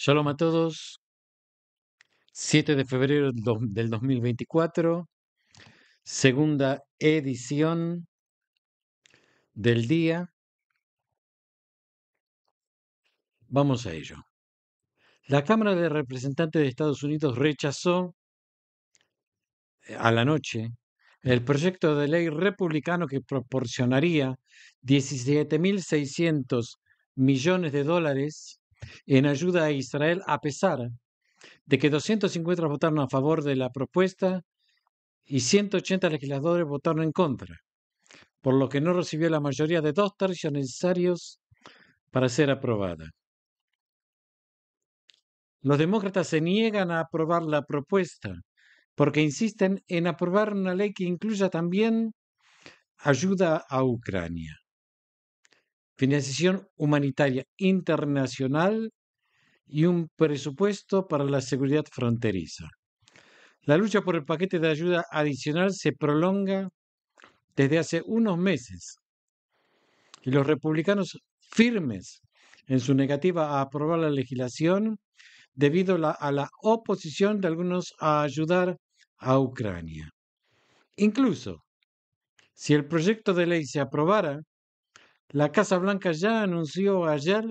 Shalom a todos. 7 de febrero del 2024, segunda edición del día. Vamos a ello. La Cámara de Representantes de Estados Unidos rechazó eh, a la noche el proyecto de ley republicano que proporcionaría 17.600 millones de dólares en ayuda a Israel a pesar de que 250 votaron a favor de la propuesta y 180 legisladores votaron en contra, por lo que no recibió la mayoría de dos tercios necesarios para ser aprobada. Los demócratas se niegan a aprobar la propuesta porque insisten en aprobar una ley que incluya también ayuda a Ucrania financiación humanitaria internacional y un presupuesto para la seguridad fronteriza. La lucha por el paquete de ayuda adicional se prolonga desde hace unos meses y los republicanos firmes en su negativa a aprobar la legislación debido a la, a la oposición de algunos a ayudar a Ucrania. Incluso si el proyecto de ley se aprobara, la Casa Blanca ya anunció ayer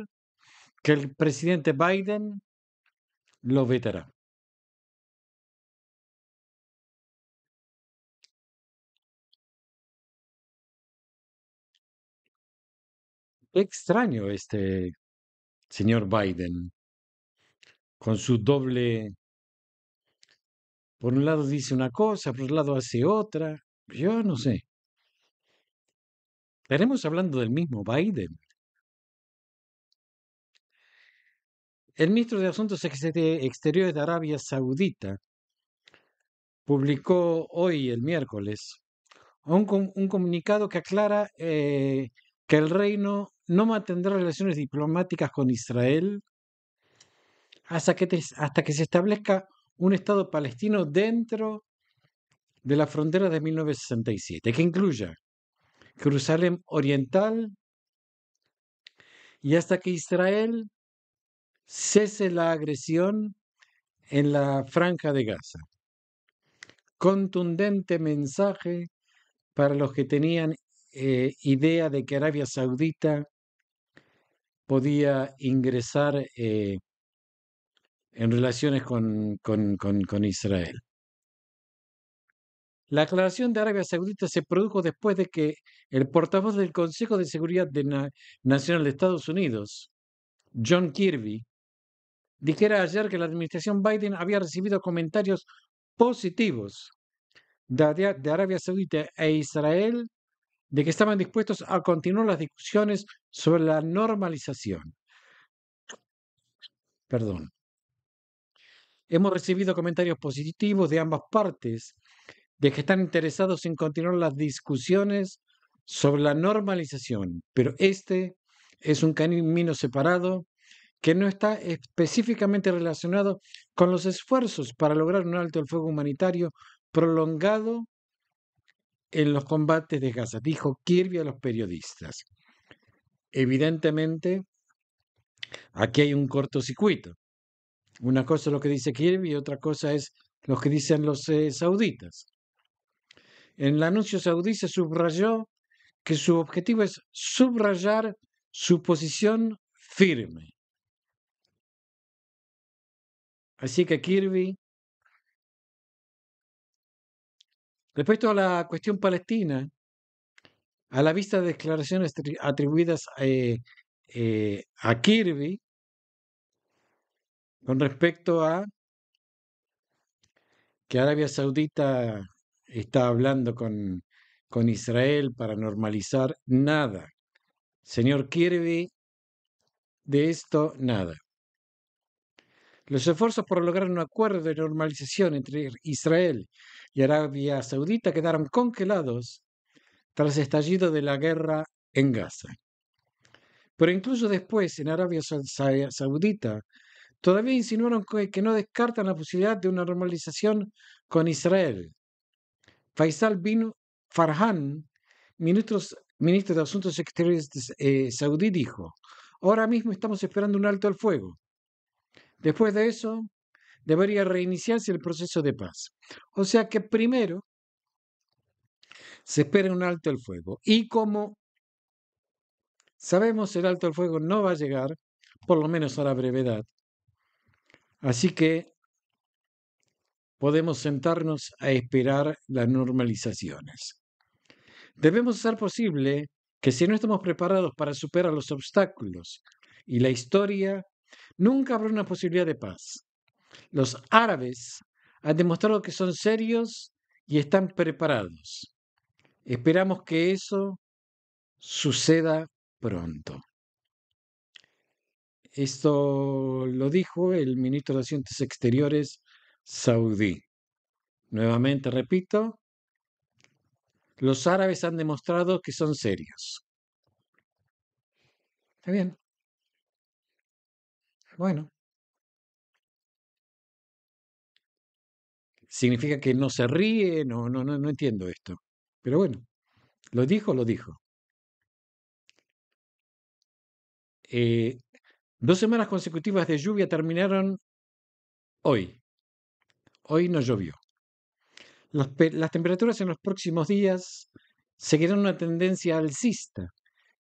que el presidente Biden lo vetará. Extraño este señor Biden, con su doble, por un lado dice una cosa, por otro lado hace otra, yo no sé. Estaremos hablando del mismo Biden. El ministro de Asuntos Exteriores de Arabia Saudita publicó hoy, el miércoles, un, comunicado que aclara eh, que el reino no mantendrá relaciones diplomáticas con Israel hasta que, hasta que se establezca un Estado palestino dentro de la frontera de 1967, que incluya Jerusalén oriental, y hasta que Israel cese la agresión en la franja de Gaza. Contundente mensaje para los que tenían eh, idea de que Arabia Saudita podía ingresar eh, en relaciones con Israel. La aclaración de Arabia Saudita se produjo después de que el portavoz del Consejo de Seguridad Nacional de Estados Unidos, John Kirby, dijera ayer que la administración Biden había recibido comentarios positivos de, de Arabia Saudita e Israel de que estaban dispuestos a continuar las discusiones sobre la normalización. Perdón. Hemos recibido comentarios positivos de ambas partes de que están interesados en continuar las discusiones sobre la normalización, pero este es un camino separado que no está específicamente relacionado con los esfuerzos para lograr un alto el fuego humanitario prolongado en los combates de Gaza, dijo Kirby a los periodistas. Evidentemente, aquí hay un cortocircuito. Una cosa es lo que dice Kirby y otra cosa es lo que dicen los eh, sauditas. En el anuncio saudí se subrayó que su objetivo es subrayar su posición firme. Así que Kirby, respecto a la cuestión palestina, a la vista de declaraciones atribuidas eh, eh, a Kirby con respecto a que Arabia Saudita está hablando con, Israel para normalizar nada. Señor Kirby, de esto nada. Los esfuerzos por lograr un acuerdo de normalización entre Israel y Arabia Saudita quedaron congelados tras el estallido de la guerra en Gaza. Pero incluso después, en Arabia Saudita, todavía insinuaron que no descartan la posibilidad de una normalización con Israel, Faisal bin Farhan, ministro, ministro de Asuntos Exteriores eh, saudí, dijo, ahora mismo estamos esperando un alto al fuego. Después de eso, debería reiniciarse el proceso de paz. O sea que primero se espera un alto al fuego. Y como sabemos, el alto al fuego no va a llegar, por lo menos a la brevedad. Así que podemos sentarnos a esperar las normalizaciones. Debemos hacer posible que si no estamos preparados para superar los obstáculos y la historia, nunca habrá una posibilidad de paz. Los árabes han demostrado que son serios y están preparados. Esperamos que eso suceda pronto. Esto lo dijo el ministro de Asuntos Exteriores saudí. Nuevamente repito, los árabes han demostrado que son serios. Está bien. Bueno. Significa que no se ríe, no, no, no, no entiendo esto. Pero bueno, lo dijo, lo dijo. Eh, dos semanas consecutivas de lluvia terminaron hoy, Hoy no llovió. las temperaturas en los próximos días seguirán una tendencia alcista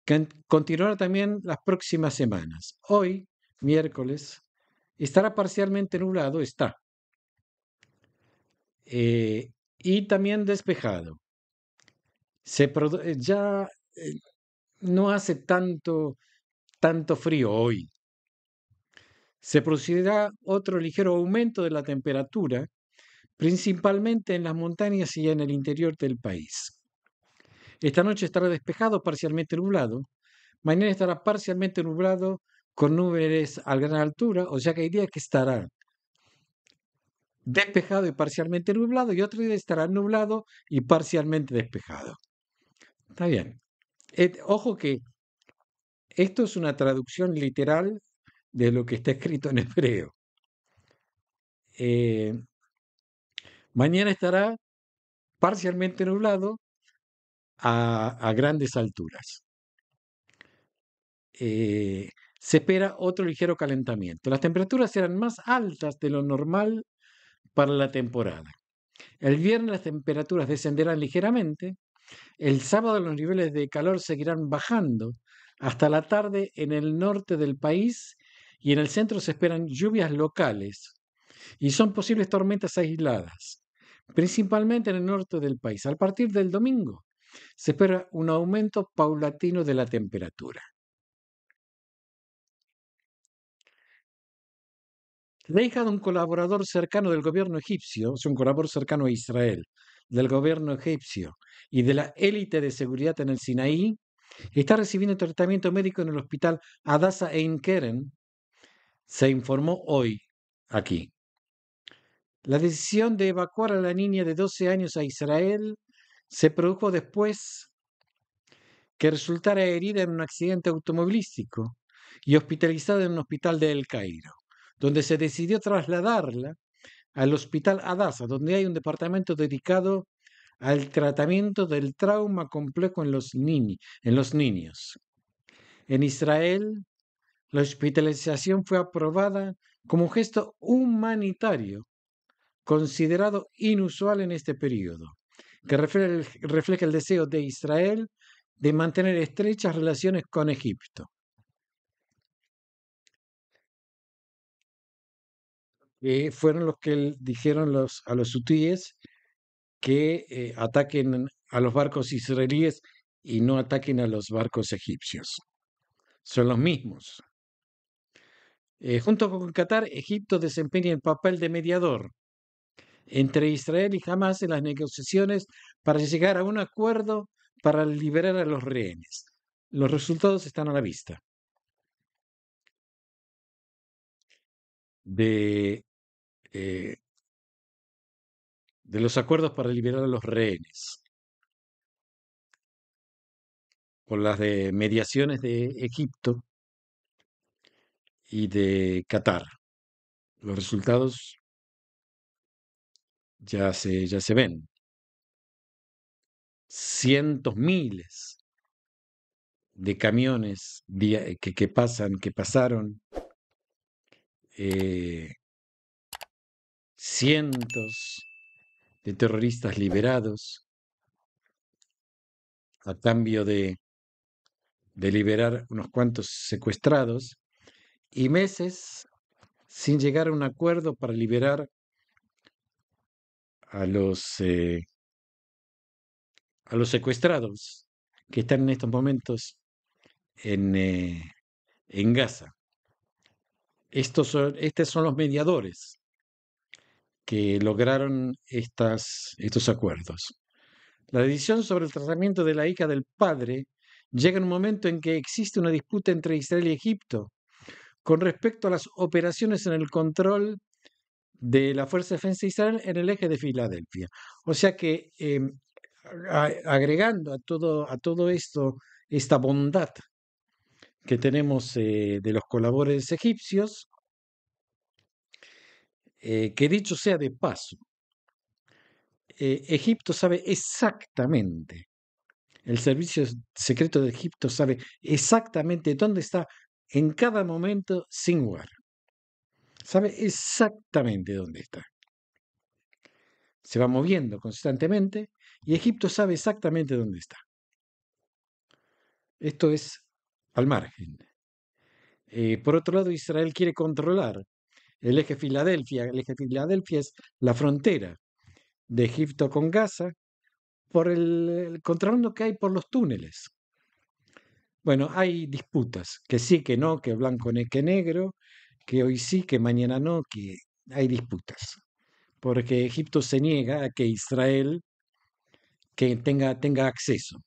que continuará también las próximas semanas. Hoy, miércoles, estará parcialmente nublado, está. Eh, y también despejado. Eh, ya eh, no hace tanto, tanto frío hoy. Se producirá otro ligero aumento de la temperatura, principalmente en las montañas y en el interior del país. Esta noche estará despejado, parcialmente nublado. Mañana estará parcialmente nublado con nubes a gran altura, o sea que hay días que estará despejado y parcialmente nublado y otro día estará nublado y parcialmente despejado. Está bien. Eh, ojo que esto es una traducción literal de lo que está escrito en hebreo. Eh, mañana estará parcialmente nublado a, grandes alturas. Eh, se espera otro ligero calentamiento. Las temperaturas serán más altas de lo normal para la temporada. El viernes las temperaturas descenderán ligeramente. El sábado los niveles de calor seguirán bajando hasta la tarde en el norte del país y en el centro se esperan lluvias locales y son posibles tormentas aisladas, principalmente en el norte del país. A partir del domingo se espera un aumento paulatino de la temperatura. La hija de un colaborador cercano del gobierno egipcio, es un colaborador cercano a Israel, del gobierno egipcio y de la élite de seguridad en el Sinaí, está recibiendo tratamiento médico en el hospital Adasa Ein se informó hoy aquí. La decisión de evacuar a la niña de 12 años a Israel se produjo después que resultara herida en un accidente automovilístico y hospitalizada en un hospital de El Cairo, donde se decidió trasladarla al hospital Adasa, donde hay un departamento dedicado al tratamiento del trauma complejo en los, niños. En Israel, la hospitalización fue aprobada como un gesto humanitario, considerado inusual en este periodo, que refleja el deseo de Israel de mantener estrechas relaciones con Egipto. Eh, fueron los que dijeron a los hutíes que eh, ataquen a los barcos israelíes y no ataquen a los barcos egipcios. Son los mismos. Eh, junto con Qatar, Egipto desempeña el papel de mediador entre Israel y Hamas en las negociaciones para llegar a un acuerdo para liberar a los rehenes. Los resultados están a la vista. De, eh, de los acuerdos para liberar a los rehenes con las de mediaciones de Egipto y de Qatar. Los resultados ya se, ya se ven. Cientos, miles de camiones que, pasan, que pasaron. Eh, cientos de terroristas liberados a cambio de, de liberar unos cuantos secuestrados y meses sin llegar a un acuerdo para liberar a los, eh, a los secuestrados que están en estos momentos en, eh, Gaza. Estos son, son los mediadores que lograron estas, estos acuerdos. La decisión sobre el tratamiento de la hija del padre llega en un momento en que existe una disputa entre Israel y Egipto con respecto a las operaciones en el control de la Fuerza de Defensa de Israel en el eje de Filadelfia. O sea que em, agregando a todo, a todo esto esta bondad que tenemos eh, de los colaboradores egipcios, eh, que dicho sea de paso, eh, Egipto sabe exactamente, el servicio secreto de Egipto sabe exactamente dónde está en cada momento sin lugar. Sabe exactamente dónde está. Se va moviendo constantemente y Egipto sabe exactamente dónde está. Esto es al margen. Eh, por otro lado, Israel quiere controlar el eje Filadelfia. El eje Filadelfia es la frontera de Egipto con Gaza por el, el que hay por los túneles. Bueno, hay disputas, que sí, que no, que blanco, que negro, que hoy sí, que mañana no, que hay disputas. Porque Egipto se niega a que Israel que tenga, tenga acceso.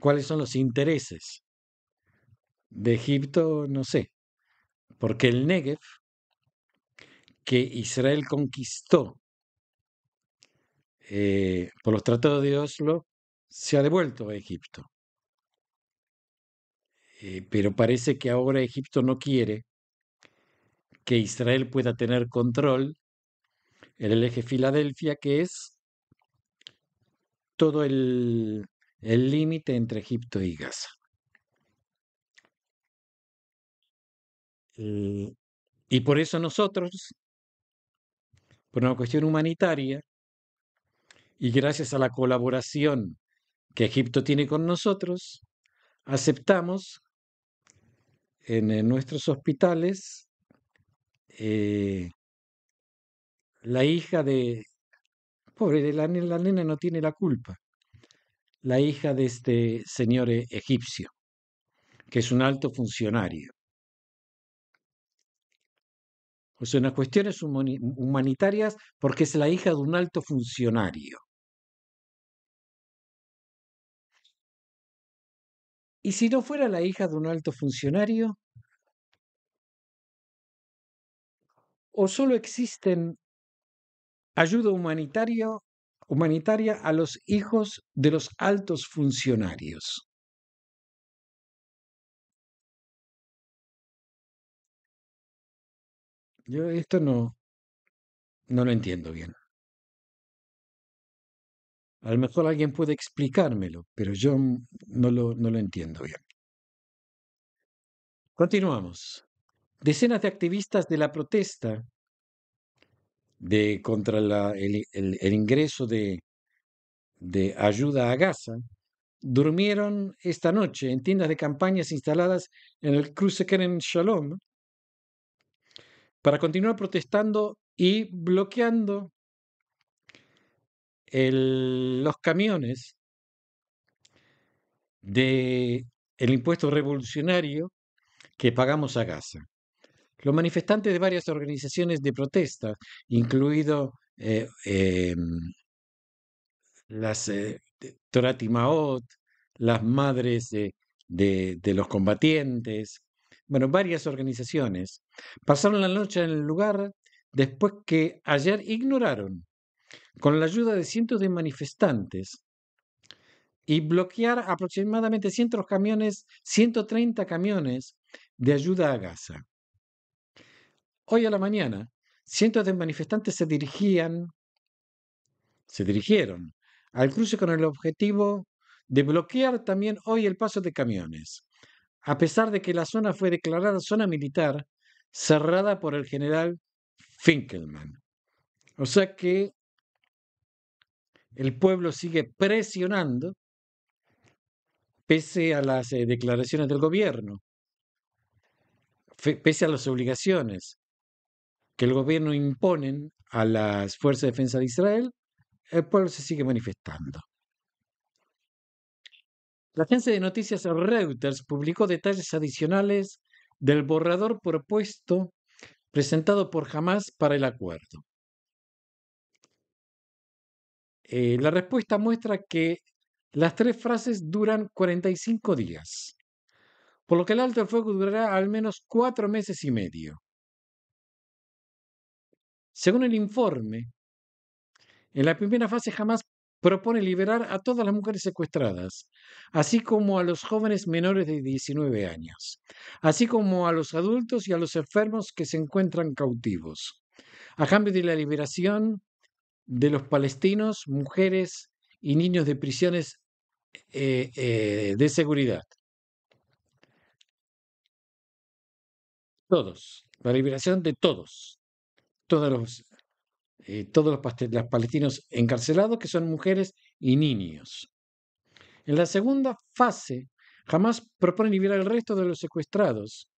¿Cuáles son los intereses de Egipto? No sé. Porque el Negev, que Israel conquistó eh, por los tratados de Oslo, se ha devuelto a Egipto. Eh, pero parece que ahora Egipto no quiere que Israel pueda tener control en el eje Filadelfia, que es todo el límite entre Egipto y Gaza. Eh, y por eso nosotros, por una cuestión humanitaria, y gracias a la colaboración que Egipto tiene con nosotros, aceptamos en eh, nuestros hospitales, eh, la hija de... Pobre, la, la, nena no tiene la culpa. La hija de este señor eh, egipcio, que es un alto funcionario. O sea, unas cuestiones humanitarias porque es la hija de un alto funcionario. Y si no fuera la hija de un alto funcionario, o solo existen ayuda humanitario, humanitaria a los hijos de los altos funcionarios. Yo esto no, no lo entiendo bien. A lo mejor alguien puede explicármelo, pero yo no lo, no lo entiendo bien. Continuamos. Decenas de activistas de la protesta de, contra el, ingreso de, de ayuda a Gaza durmieron esta noche en tiendas de campañas instaladas en el cruce Keren Shalom para continuar protestando y bloqueando los camiones del el impuesto revolucionario que pagamos a Gaza. Los manifestantes de varias organizaciones de protesta, incluido eh, eh, las eh, Toratimaot, las madres de, los combatientes, bueno, varias organizaciones, pasaron la noche en el lugar después que ayer ignoraron con la ayuda de cientos de manifestantes y bloquear aproximadamente 100 camiones, 130 camiones de ayuda a Gaza. Hoy a la mañana, cientos de manifestantes se dirigían, se dirigieron al cruce con el objetivo de bloquear también hoy el paso de camiones, a pesar de que la zona fue declarada zona militar cerrada por el general Finkelman. O sea que el pueblo sigue presionando pese a las eh, declaraciones del gobierno, pese a las obligaciones que el gobierno imponen a las fuerzas de defensa de Israel, el pueblo se sigue manifestando. La agencia de noticias Reuters publicó detalles adicionales del borrador propuesto presentado por Hamas para el acuerdo. Eh, la respuesta muestra que las tres frases duran 45 días, por lo que el alto fuego durará al menos cuatro meses y medio. Según el informe, en la primera fase jamás propone liberar a todas las mujeres secuestradas, así como a los jóvenes menores de 19 años, así como a los adultos y a los enfermos que se encuentran cautivos. A cambio de la liberación, de los palestinos, mujeres y niños de prisiones eh, eh, de seguridad. Todos, la liberación de todos, todos los, eh, todos los, palestinos encarcelados, que son mujeres y niños. En la segunda fase, jamás propone liberar al resto de los secuestrados,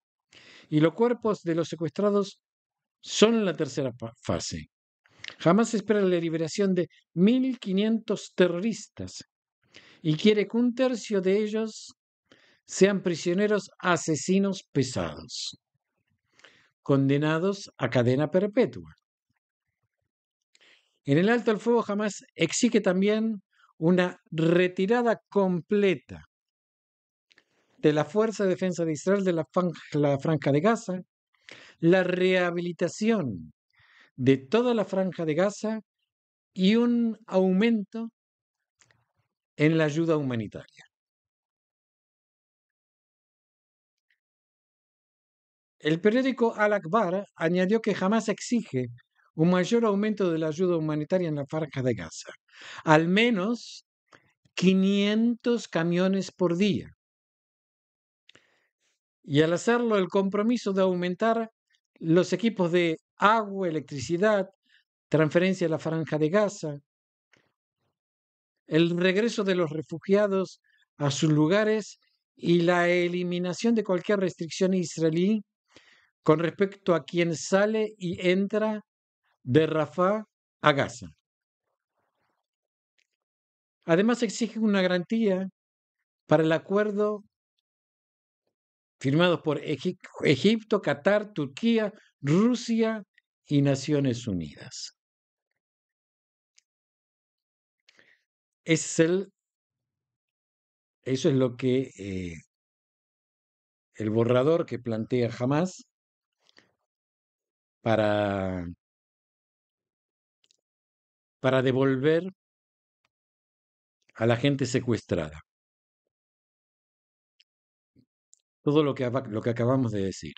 y los cuerpos de los secuestrados son la tercera fase. Jamás espera la liberación de 1.500 terroristas y quiere que un tercio de ellos sean prisioneros asesinos pesados, condenados a cadena perpetua. En el alto al fuego jamás exige también una retirada completa de la Fuerza de Defensa de Israel de la, franja de Gaza, la rehabilitación de toda la franja de Gaza y un aumento en la ayuda humanitaria. El periódico Al-Akbar añadió que jamás exige un mayor aumento de la ayuda humanitaria en la franja de Gaza, al menos 500 camiones por día. Y al hacerlo, el compromiso de aumentar los equipos de agua, electricidad, transferencia de la franja de Gaza, el regreso de los refugiados a sus lugares y la eliminación de cualquier restricción israelí con respecto a quien sale y entra de Rafah a Gaza. Además, exigen una garantía para el acuerdo firmado por Egipto, Qatar, Turquía, Rusia, y Naciones Unidas. Es el, eso es lo que eh, el borrador que plantea jamás para, para devolver a la gente secuestrada. Todo lo que, lo que acabamos de decir.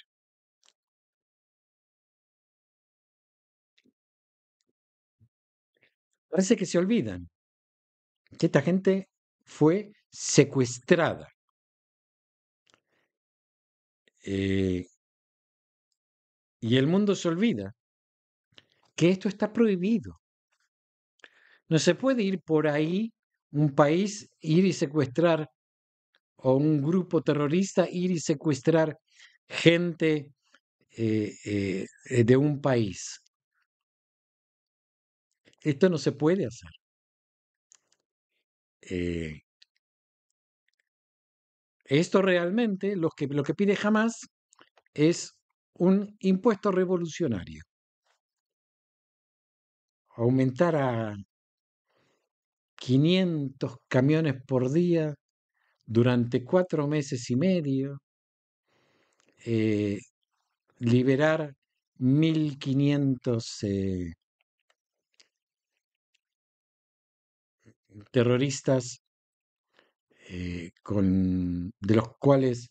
Parece que se olvidan que esta gente fue secuestrada. Eh, y el mundo se olvida que esto está prohibido. No se puede ir por ahí un país, ir y secuestrar, o un grupo terrorista, ir y secuestrar gente eh, eh, de un país. Esto no se puede hacer. Eh esto realmente lo que, lo que pide jamás es un impuesto revolucionario. Aumentar a 500 camiones por día durante cuatro meses y medio, eh, liberar 1.500 terroristas eh, con, de los cuales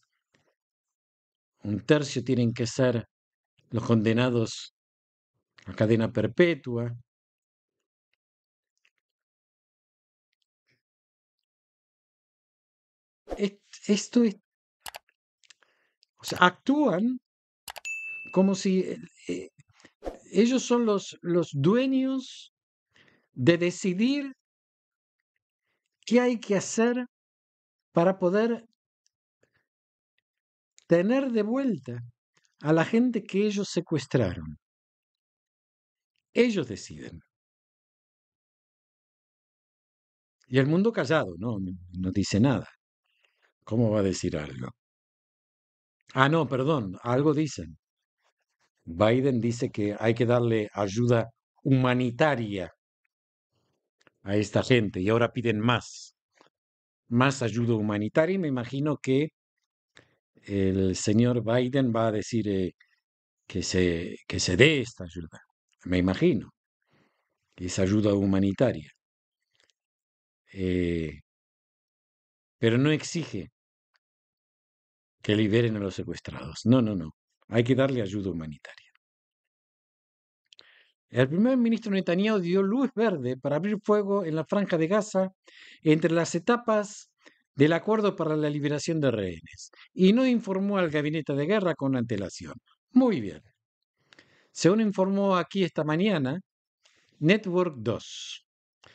un tercio tienen que ser los condenados a cadena perpetua. Esto es... O sea, actúan como si eh, eh, ellos son los, los dueños de decidir ¿Qué hay que hacer para poder tener de vuelta a la gente que ellos secuestraron? Ellos deciden. Y el mundo callado, no, no dice nada. ¿Cómo va a decir algo? Ah, no, perdón, algo dicen. Biden dice que hay que darle ayuda humanitaria a esta gente y ahora piden más, más ayuda humanitaria y me imagino que el señor Biden va a decir eh, que, se, que se dé esta ayuda, me imagino, es ayuda humanitaria. Eh, pero no exige que liberen a los secuestrados, no, no, no, hay que darle ayuda humanitaria. El primer ministro Netanyahu dio luz verde para abrir fuego en la franja de Gaza entre las etapas del acuerdo para la liberación de rehenes y no informó al gabinete de guerra con antelación. Muy bien. Según informó aquí esta mañana, Network 2.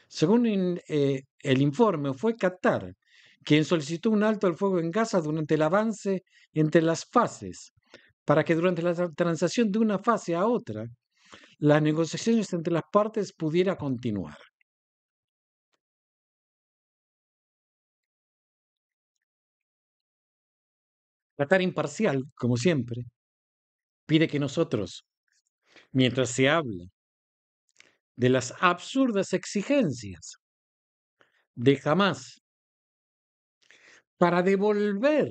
Según eh, el informe, fue Qatar quien solicitó un alto al fuego en Gaza durante el avance entre las fases, para que durante la transacción de una fase a otra las negociaciones entre las partes pudiera continuar. Qatar imparcial, como siempre, pide que nosotros, mientras se habla de las absurdas exigencias de Hamas para devolver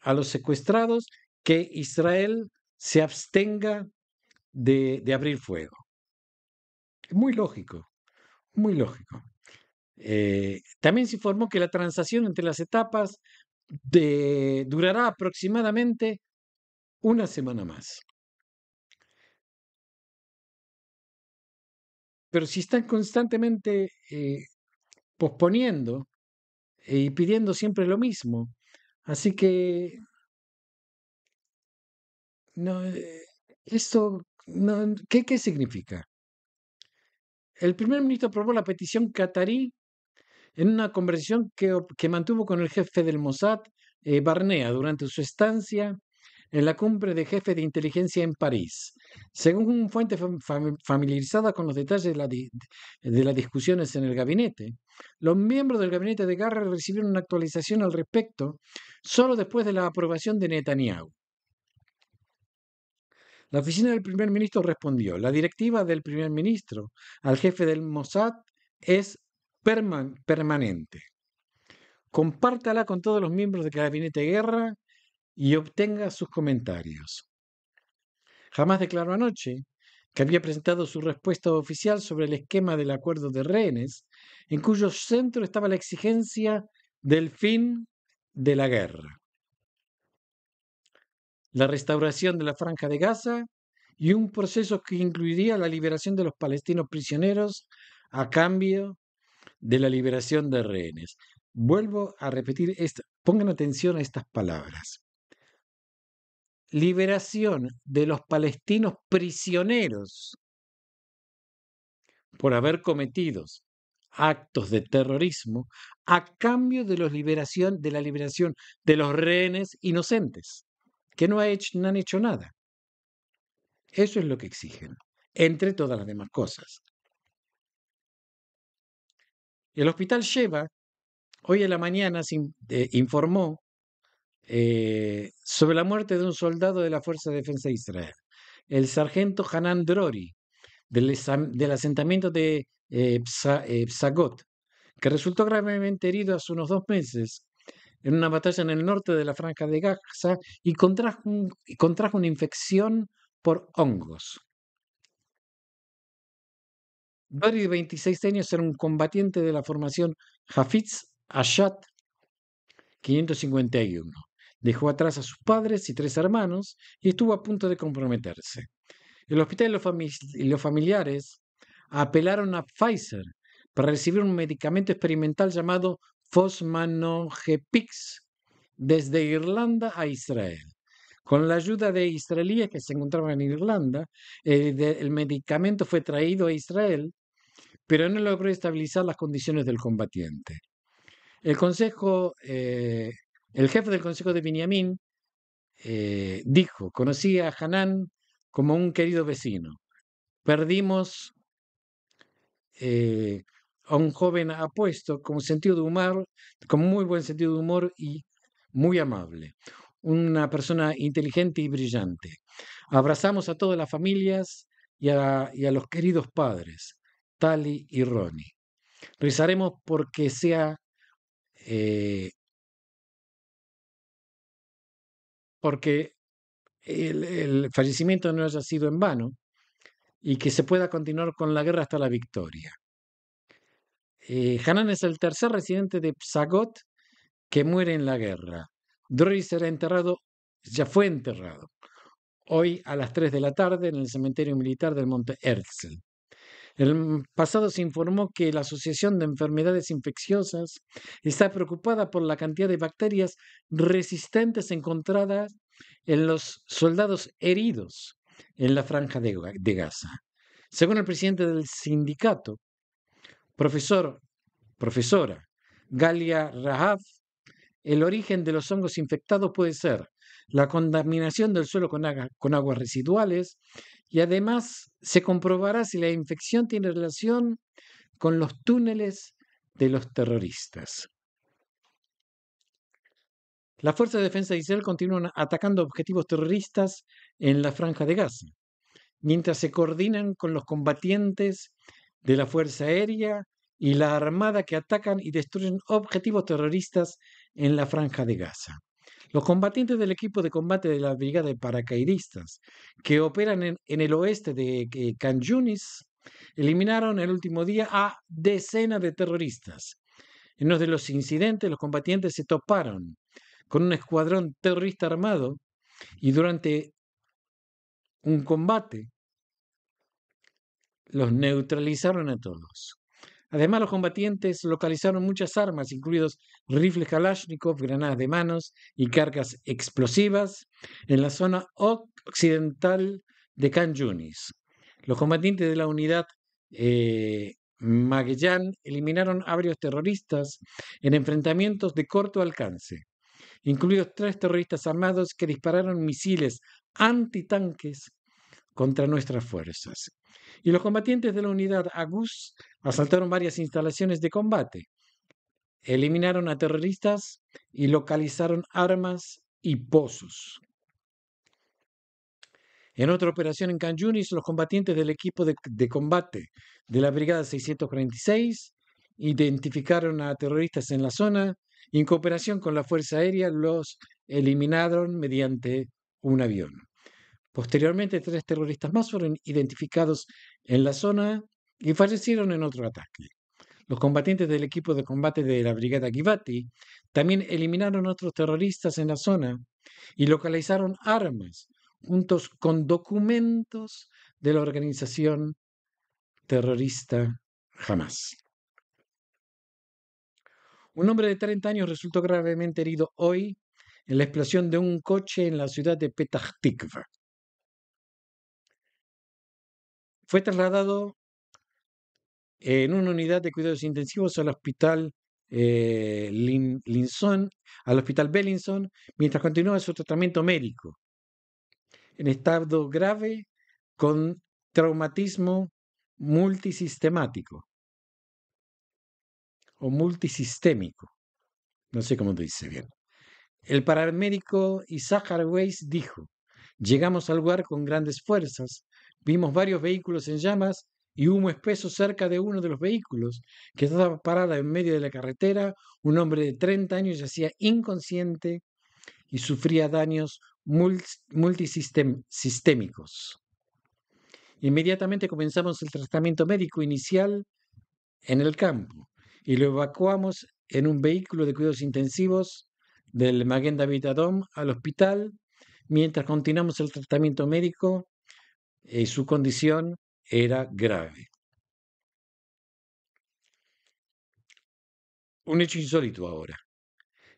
a los secuestrados, que Israel se abstenga de, abrir fuego. muy lógico, muy lógico. Eh, también se informó que la transacción entre las etapas de, durará aproximadamente una semana más. Pero si están constantemente eh, posponiendo eh, y pidiendo siempre lo mismo, así que no, esto ¿qué, ¿qué significa? El primer ministro aprobó la petición catarí en una conversación que, mantuvo con el jefe del Mossad, eh, Barnea, durante su estancia en la cumbre de jefes de inteligencia en París. Según fuente familiarizada con los detalles de, de, las discusiones en el gabinete, los miembros del gabinete de Garra recibieron una actualización al respecto solo después de la aprobación de Netanyahu. La oficina del primer ministro respondió, la directiva del primer ministro al jefe del Mossad es permanente. Compártala con todos los miembros del gabinete de guerra y obtenga sus comentarios. Jamás declaró anoche que había presentado su respuesta oficial sobre el esquema del acuerdo de rehenes, en cuyo centro estaba la exigencia del fin de la guerra la restauración de la franja de Gaza y un proceso que incluiría la liberación de los palestinos prisioneros a cambio de la liberación de rehenes. Vuelvo a repetir, esto, pongan atención a estas palabras. Liberación de los palestinos prisioneros por haber cometido actos de terrorismo a cambio de, liberación, de la liberación de los rehenes inocentes que no, ha hecho, no han hecho nada. Eso es lo que exigen, entre todas las demás cosas. El hospital Sheva, hoy en la mañana, eh, informó eh, sobre la muerte de un soldado de la Fuerza de Defensa de Israel, el sargento Hanan Drori, del, asentamiento de eh, Psagot, que resultó gravemente herido hace unos dos meses en una batalla en el norte de la franja de Gaza y contrajo, una infección por hongos. Barry, de 26 años, era un combatiente de la formación Hafiz Ashat 551. Dejó atrás a sus padres y tres hermanos y estuvo a punto de comprometerse. El hospital y los familiares apelaron a Pfizer para recibir un medicamento experimental llamado Fosmano Fosmanogepix desde Irlanda a Israel. Con la ayuda de israelíes que se encontraban en Irlanda, el medicamento fue traído a Israel, pero no logró estabilizar las condiciones del combatiente. El consejo, eh, el jefe del consejo de Benjamín eh, dijo: Conocí a Hanán como un querido vecino. Perdimos eh, a un joven apuesto, con sentido de humor, con muy buen sentido de humor y muy amable. Una persona inteligente y brillante. Abrazamos a todas las familias y a, los queridos padres, Tali y Ronnie. Rezaremos porque sea eh, porque el, el, fallecimiento no haya sido en vano y que se pueda continuar con la guerra hasta la victoria. Eh, Hanan es el tercer residente de Psagot que muere en la guerra. Droy será enterrado, ya fue enterrado, hoy a las 3 de la tarde en el cementerio militar del Monte Herzl. El pasado se informó que la Asociación de Enfermedades Infecciosas está preocupada por la cantidad de bacterias resistentes encontradas en los soldados heridos en la franja de, Gaza. Según el presidente del sindicato, Profesor, profesora, Galia Rahaf, el origen de los hongos infectados puede ser la contaminación del suelo con, con aguas residuales y además se comprobará si la infección tiene relación con los túneles de los terroristas. Las fuerzas de defensa de Israel continúan atacando objetivos terroristas en la franja de Gaza, mientras se coordinan con los combatientes de la Fuerza Aérea y la Armada que atacan y destruyen objetivos terroristas en la franja de Gaza. Los combatientes del equipo de combate de la Brigada de Paracaidistas, que operan en, el oeste de eh, Yunis, eliminaron el último día a decenas de terroristas. En uno de los incidentes, los combatientes se toparon con un escuadrón terrorista armado y durante un combate los neutralizaron a todos. Además, los combatientes localizaron muchas armas, incluidos rifles Kalashnikov, granadas de manos y cargas explosivas, en la zona occidental de Kanjunis Los combatientes de la unidad eh, Magellan eliminaron a varios terroristas en enfrentamientos de corto alcance, incluidos tres terroristas armados que dispararon misiles antitanques contra nuestras fuerzas y los combatientes de la unidad Agus asaltaron varias instalaciones de combate, eliminaron a terroristas y localizaron armas y pozos. En otra operación en Canyunis, los combatientes del equipo de, de combate de la Brigada 646 identificaron a terroristas en la zona y en cooperación con la Fuerza Aérea los eliminaron mediante un avión. Posteriormente, tres terroristas más fueron identificados en la zona y fallecieron en otro ataque. Los combatientes del equipo de combate de la Brigada Givati también eliminaron a otros terroristas en la zona y localizaron armas juntos con documentos de la organización terrorista Hamas. Un hombre de 30 años resultó gravemente herido hoy en la explosión de un coche en la ciudad de Petah Tikva. Fue trasladado en una unidad de cuidados intensivos al hospital eh, al hospital Bellinson, mientras continuaba su tratamiento médico. En estado grave, con traumatismo multisistemático o multisistémico. No sé cómo te dice bien. El paramédico Isaac Harweis dijo, llegamos al lugar con grandes fuerzas, Vimos varios vehículos en llamas y humo espeso cerca de uno de los vehículos, que estaba parada en medio de la carretera. Un hombre de 30 años yacía inconsciente y sufría daños multisistémicos. Inmediatamente comenzamos el tratamiento médico inicial en el campo y lo evacuamos en un vehículo de cuidados intensivos del Magenda Vitadom al hospital, mientras continuamos el tratamiento médico y eh, su condición era grave. Un hecho insólito ahora.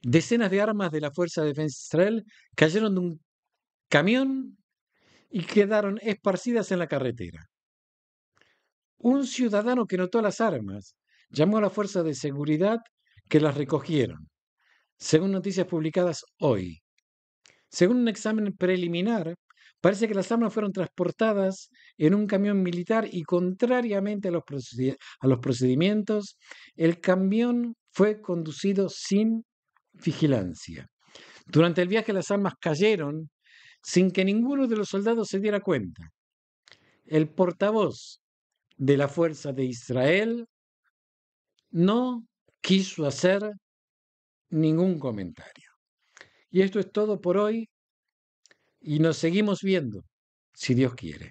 Decenas de armas de la Fuerza de Defensa Israel cayeron de un camión y quedaron esparcidas en la carretera. Un ciudadano que notó las armas llamó a la fuerza de seguridad que las recogieron, según noticias publicadas hoy. Según un examen preliminar, Parece que las armas fueron transportadas en un camión militar y contrariamente a los, a los procedimientos, el camión fue conducido sin vigilancia. Durante el viaje las armas cayeron sin que ninguno de los soldados se diera cuenta. El portavoz de la fuerza de Israel no quiso hacer ningún comentario. Y esto es todo por hoy y nos seguimos viendo, si Dios quiere.